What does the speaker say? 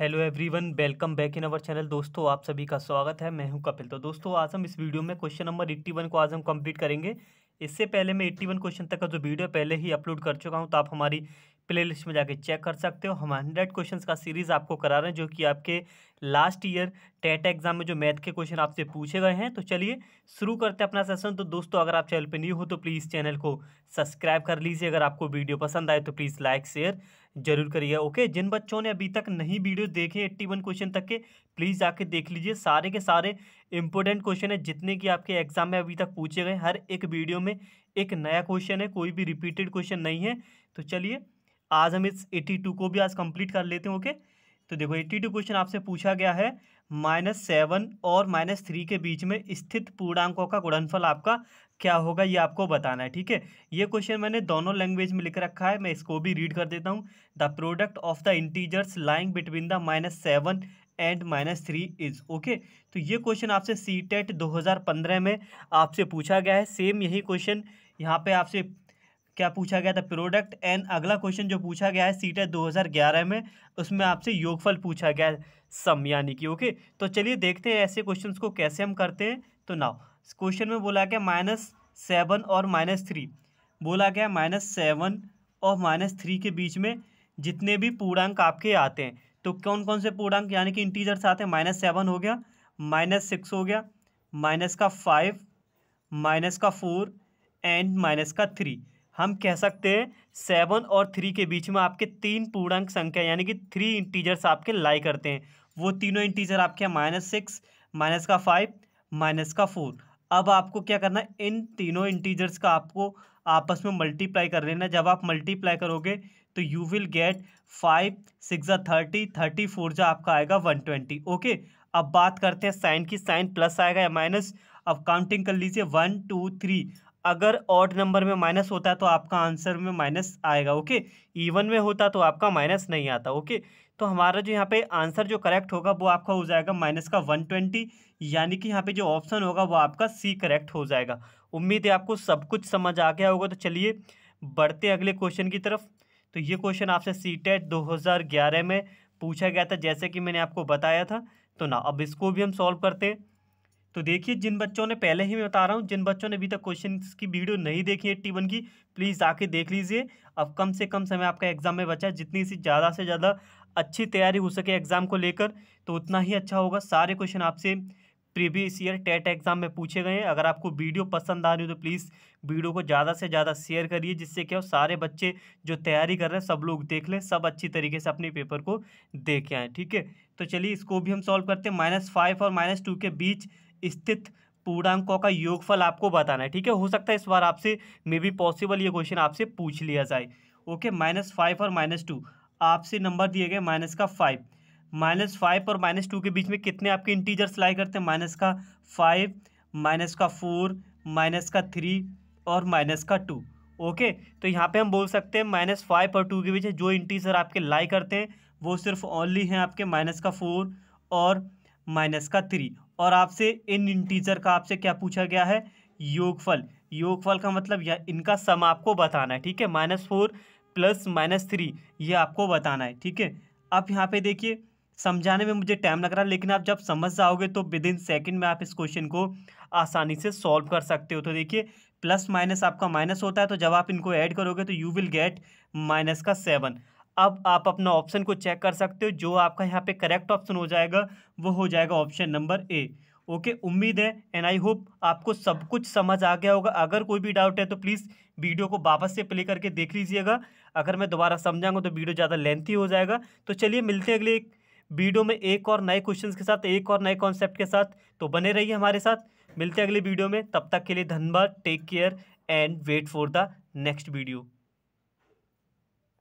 hello everyone welcome back in our channel दोस्तों आप सभी का स्वागत है मैं हूं कपिल तो दोस्तों आज हम इस वीडियो में क्वेश्चन नंबर एट्टी वन को आज हम कंप्लीट करेंगे इससे पहले मैं एट्टी वन क्वेश्चन तक का जो वीडियो पहले ही अपलोड कर चुका हूं तो आप हमारी प्लेलिस्ट में जाके चेक कर सकते हो हम हंड्रेड क्वेश्चन का सीरीज़ आपको करा रहे हैं जो कि आपके लास्ट ईयर टेट एग्जाम में जो मैथ के क्वेश्चन आपसे पूछे गए हैं तो चलिए शुरू करते हैं अपना सेशन तो दोस्तों अगर आप चैनल पर न्यू हो तो प्लीज़ चैनल को सब्सक्राइब कर लीजिए अगर आपको वीडियो पसंद आए तो प्लीज़ लाइक शेयर जरूर करिएगा ओके जिन बच्चों ने अभी तक नहीं वीडियो देखे एट्टी वन क्वेश्चन तक के प्लीज़ जाके देख लीजिए सारे के सारे इंपॉर्टेंट क्वेश्चन है जितने कि आपके एग्जाम में अभी तक पूछे गए हर एक वीडियो में एक नया क्वेश्चन है कोई भी रिपीटेड क्वेश्चन नहीं है तो चलिए आज हम इस एट्टी टू को भी आज कंप्लीट कर लेते हैं ओके तो देखो एट्टी टू क्वेश्चन आपसे पूछा गया है माइनस सेवन और माइनस थ्री के बीच में स्थित पूर्णांकों का गुणनफल आपका क्या होगा ये आपको बताना है ठीक है ये क्वेश्चन मैंने दोनों लैंग्वेज में लिख रखा है मैं इसको भी रीड कर देता हूँ the product of the integers lying between the minus seven and minus three is okay तो ये क्वेश्चन आपसे सी टेट e दो में आपसे पूछा गया है सेम यही क्वेश्चन यहाँ पर आपसे क्या पूछा गया था प्रोडक्ट एंड अगला क्वेश्चन जो पूछा गया है सीटेट 2011 में उसमें आपसे योगफल पूछा गया है सम यानी कि ओके तो चलिए देखते हैं ऐसे क्वेश्चन को कैसे हम करते हैं तो नाउ क्वेश्चन में बोला गया माइनस सेवन और माइनस थ्री बोला गया माइनस सेवन और माइनस थ्री के बीच में जितने भी पूर्णांक आपके आते हैं तो कौन कौन से पूर्णांक यानी कि इंटीजर्स आते हैं माइनस सेवन हो गया माइनस सिक्स हो गया माइनस का फाइव माइनस का फोर एंड माइनस का थ्री हम कह सकते हैं सेवन और थ्री के बीच में आपके तीन पूर्णांक संख्या यानी कि थ्री इंटीजर्स आपके लाई करते हैं वो तीनों इंटीजर आपके माइनस सिक्स माइनस का फाइव माइनस का फोर अब आपको क्या करना है इन तीनों इंटीजर्स का आपको आपस में मल्टीप्लाई कर लेना जब आप मल्टीप्लाई करोगे तो you will get five six जो थर्टी थर्टी फोर जो आपका आएगा वन ट्वेंटी ओके अब बात करते हैं साइन की साइन प्लस आएगा या माइनस अब काउंटिंग कर लीजिए वन टू थ्री अगर ऑड नंबर में माइनस होता है तो आपका आंसर में माइनस आएगा ओके इवन में होता तो आपका माइनस नहीं आता ओके तो हमारा जो यहाँ पे आंसर जो करेक्ट होगा वो आपका हो जाएगा माइनस का वन ट्वेंटी यानी कि यहाँ पे जो ऑप्शन होगा वो आपका सी करेक्ट हो जाएगा उम्मीद है आपको सब कुछ समझ आ गया होगा तो चलिए बढ़ते अगले क्वेश्चन की तरफ तो ये क्वेश्चन आपसे सी टेट e दो में पूछा गया था जैसे कि मैंने आपको बताया था तो ना अब इसको भी हम सॉल्व करते हैं तो देखिए जिन बच्चों ने पहले ही मैं बता रहा हूँ जिन बच्चों ने अभी तक क्वेश्चन की वीडियो नहीं देखी है टी की प्लीज़ आके देख लीजिए अब कम से कम समय आपका एग्ज़ाम में बचा है जितनी सी ज़्यादा से ज़्यादा अच्छी तैयारी हो सके एग्ज़ाम को लेकर तो उतना ही अच्छा होगा सारे क्वेश्चन आपसे प्रीवियस ईयर टेट एग्ज़ाम में पूछे गए हैं अगर आपको वीडियो पसंद आ रही हो तो प्लीज़ वीडियो को ज़्यादा से ज़्यादा शेयर करिए जिससे क्या हो सारे बच्चे जो तैयारी कर रहे हैं सब लोग देख लें सब अच्छी तरीके से अपने पेपर को देख के आएँ ठीक है तो चलिए इसको भी हम सॉल्व करते हैं माइनस फाइव और माइनस टू के बीच स्थित पूर्णांकों का योगफल आपको बताना है ठीक है हो सकता है इस बार आपसे मे बी पॉसिबल ये क्वेश्चन आपसे पूछ लिया जाए ओके माइनस फाइव और माइनस टू आपसे नंबर दिए गए माइनस का फाइव माइनस फाइव और माइनस टू के बीच में कितने आपके इंटीजर्स लाई करते हैं माइनस का फाइव माइनस का फोर माइनस का थ्री और माइनस का टू ओके तो यहाँ पे हम बोल सकते हैं माइनस फाइव और टू के बीच जो इंटीजर आपके लाई करते हैं वो सिर्फ ओनली हैं आपके माइनस का फोर और माइनस का थ्री और आपसे इन इंटीजर का आपसे क्या पूछा गया है योगफल योगफल का मतलब या इनका सम आपको बताना है ठीक है minus four plus minus three ये आपको बताना है ठीक है आप यहाँ पे देखिए समझाने में मुझे टाइम लग रहा है लेकिन आप जब समझ जाओगे तो विद इन सेकेंड में आप इस क्वेश्चन को आसानी से सॉल्व कर सकते हो तो देखिए प्लस माइनस आपका माइनस होता है तो जब आप इनको ऐड करोगे तो यू विल गेट माइनस का सेवन अब आप अपना ऑप्शन को चेक कर सकते हो जो आपका यहाँ पे करेक्ट ऑप्शन हो जाएगा वो हो जाएगा ऑप्शन नंबर ए ओके उम्मीद है एंड आई होप आपको सब कुछ समझ आ गया होगा अगर कोई भी डाउट है तो प्लीज़ वीडियो को वापस से प्ले करके देख लीजिएगा अगर मैं दोबारा समझाऊंगा तो वीडियो ज़्यादा लेंथी हो जाएगा तो चलिए मिलते हैं अगले एक वीडियो में एक और नए क्वेश्चन के साथ एक और नए कॉन्सेप्ट के साथ तो बने रहिए हमारे साथ मिलते हैं अगले वीडियो में तब तक के लिए धन्यवाद take care and wait for the next video